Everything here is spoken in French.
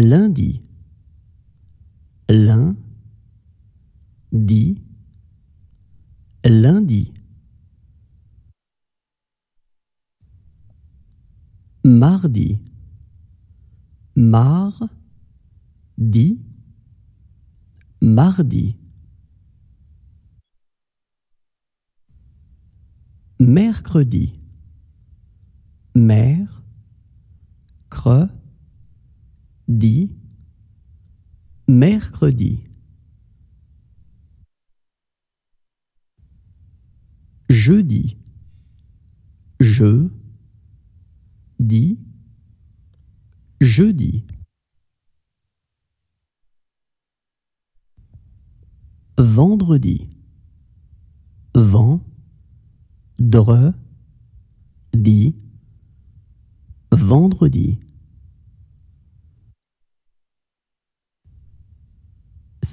lundi lundi lundi mardi mar dit mardi mercredi mer cre dit mercredi. Jeudi. Je dis jeudi. Vendredi. Vent. Dit. Vendredi.